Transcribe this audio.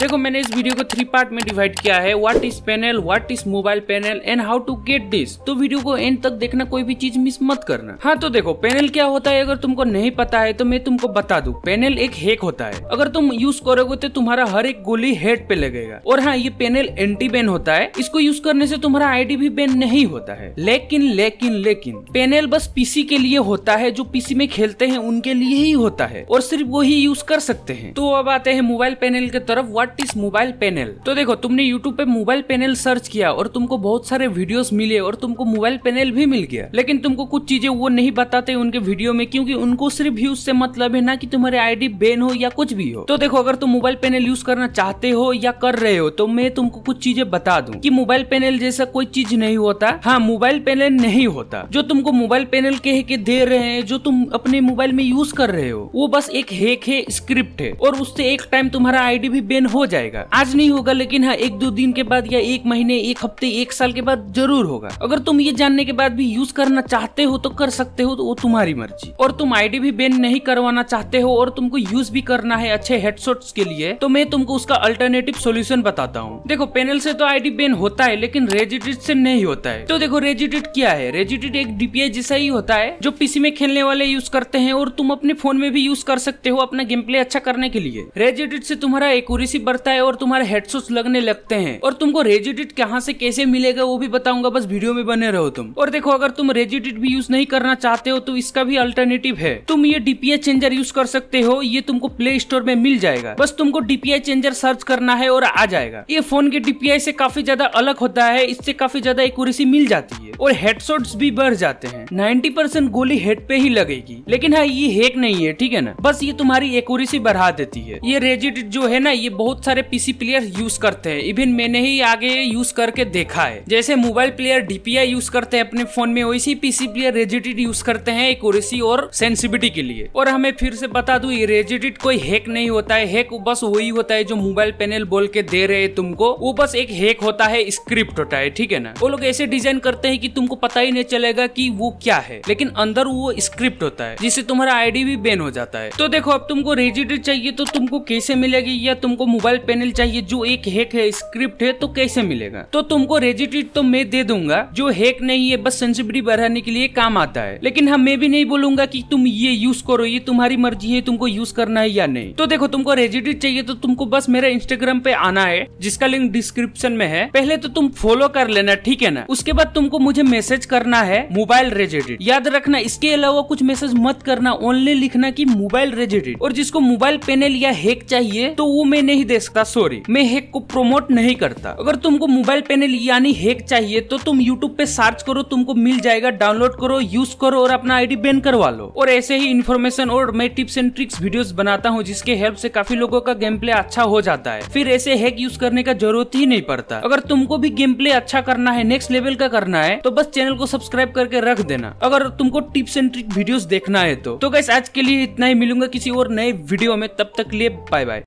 देखो मैंने इस वीडियो को थ्री पार्ट में डिवाइड किया है what is panel what is mobile panel and how to get this तो वीडियो को एंड तक देखना कोई भी चीज मिस मत करना हाँ तो देखो पैनल क्या होता है अगर तुमको नहीं पता है तो मैं तुमको बता दू पैनल एक हैक होता है अगर तुम यूज करोगे तो तुम्हारा हर एक गोली हेड पे लगेगा और हाँ ये पैनल एंटी बैन होता है इसको यूज करने से तुम्हारा आईडी भी बैन नहीं होता है लेकिन लेकिन लेकिन पैनल बस पीसी के लिए होता है जो पीसी में खेलते हैं उनके लिए ही होता है और सिर्फ वही यूज कर सकते हैं तो अब आते हैं मोबाइल पैनल की तरफ व्हाट स्मार्टिस मोबाइल पैनल तो देखो तुमने यूट्यूब पे मोबाइल पैनल सर्च किया और तुमको बहुत सारे वीडियोस मिले और तुमको मोबाइल पैनल भी मिल गया लेकिन तुमको कुछ चीजें वो नहीं बताते उनके वीडियो में क्योंकि उनको सिर्फ व्यूज से मतलब है ना कि तुम्हारे आईडी बैन हो या कुछ भी हो तो देखो अगर तुम मोबाइल पैनल यूज करना चाहते हो या कर रहे हो तो मैं तुमको कुछ चीजें बता दू की मोबाइल पैनल जैसा कोई चीज नहीं होता हाँ मोबाइल पैनल नहीं होता जो तुमको मोबाइल पैनल कह के दे रहे हैं जो तुम अपने मोबाइल में यूज कर रहे हो वो बस एक हैक है स्क्रिप्ट है और उससे एक टाइम तुम्हारा आईडी भी बैन हो हो जाएगा आज नहीं होगा लेकिन हाँ एक दो दिन के बाद या एक महीने एक हफ्ते एक साल के बाद जरूर होगा अगर तुम ये जानने के बाद भी यूज करना चाहते हो तो कर सकते हो तो वो तुम्हारी मर्जी और तुम आईडी भी बैन नहीं करवाना चाहते हो और तुमको यूज भी करना है अच्छे हेडसोट के लिए तो मैं तुमको उसका अल्टरनेटिव सोल्यूशन बताता हूँ देखो पेनल से तो आईडी बैन होता है लेकिन रेजिडिट से नहीं होता है तो देखो रेजिडिट क्या है रेजिडिट एक डीपीआई जैसा ही होता है जो पीसी में खेलने वाले यूज करते हैं और तुम अपने फोन में भी यूज कर सकते हो अपना गेम प्ले अच्छा करने के लिए रेजिडिट से तुम्हारा एक बढ़ता है और तुम्हारे हेडसोट लगने लगते हैं और तुमको रेजिडिट कहाँ से कैसे मिलेगा वो भी बताऊंगा बस वीडियो में बने रहो तुम और देखो अगर तुम रेजिडिट भी यूज नहीं करना चाहते हो तो इसका भी अल्टरनेटिव है तुम ये डीपीआई चेंजर यूज कर सकते हो ये तुमको प्ले स्टोर में मिल जाएगा बस तुमको डीपीआई चेंजर सर्च करना है और आ जाएगा ये फोन के डीपीआई से काफी ज्यादा अलग होता है इससे काफी ज्यादा एक मिल जाती है और हेडसोट भी बढ़ जाते हैं नाइन्टी परसेंट गोली हेड पे ही लगेगी लेकिन हाँ ये हेक नहीं है ठीक है ना बस ये तुम्हारी एक बढ़ा देती है ये रेजिडिट जो है ना ये बहुत बहुत सारे पीसी प्लेयर यूज करते हैं इवन मैंने ही आगे यूज करके देखा है जैसे मोबाइल प्लेयर डीपीआई यूज करते हैं अपने फोन में वैसे पीसी प्लेयर रेजिडिट यूज करते हैं एक और सेंसिबिलिटी के लिए और हमें फिर से बता दू ये रेजिडिट कोई हैक नहीं होता है हैक बस वही होता है जो मोबाइल पैनल बोल के दे रहे हैं तुमको वो बस एक हैक होता है स्क्रिप्ट होता है ठीक है ना वो लोग ऐसे डिजाइन करते हैं कि तुमको पता ही नहीं चलेगा कि वो क्या है लेकिन अंदर वो स्क्रिप्ट होता है जिससे तुम्हारा आईडी भी बैन हो जाता है तो देखो अब तुमको रेजिडेंट चाहिए तो तुमको कैसे मिलेगी या तुमको मोबाइल पैनल चाहिए जो एक हैक है स्क्रिप्ट है तो कैसे मिलेगा तो तुमको रेजिटेड तो मैं दे दूंगा जो हैक नहीं है बस सेंसिटिविटी बढ़ाने के लिए काम आता है लेकिन हम हाँ, मैं भी नहीं बोलूंगा की तुम ये यूज करो ये तुम्हारी मर्जी है तुमको यूज करना है या नहीं तो देखो तुमको रेजिटेड चाहिए तो तुमको बस मेरा इंस्टाग्राम पे आना है जिसका लिंक डिस्क्रिप्शन में है पहले तो तुम फॉलो कर लेना ठीक है ना उसके बाद तुमको मुझे मैसेज करना है मोबाइल रेजिटेड याद रखना इसके अलावा कुछ मैसेज मत करना ओनली लिखना की मोबाइल रेजिटेड और जिसको मोबाइल पैनल या हैक चाहिए तो वो मैं नहीं देश का सॉरी मैं हैक को प्रोमोट नहीं करता अगर तुमको मोबाइल पैनल यानी हेक चाहिए तो तुम यूट्यूब पे सर्च करो तुमको मिल जाएगा डाउनलोड करो यूज करो और अपना आईडी बैन करवा लो और ऐसे ही इन्फॉर्मेशन और मैं टिप्स एंड ट्रिक्स वीडियो बनाता हूँ जिसके हेल्प ऐसी काफी लोगों का गेम प्ले अच्छा हो जाता है फिर ऐसे हैक यूज करने का जरूरत ही नहीं पड़ता अगर तुमको भी गेम प्ले अच्छा करना है नेक्स्ट लेवल का करना है तो बस चैनल को सब्सक्राइब करके रख देना अगर तुमको टिप्स एंड ट्रिक वीडियोस देखना है तो तो आज के लिए इतना ही मिलूंगा किसी और नए वीडियो में तब तक लिए बाय बाय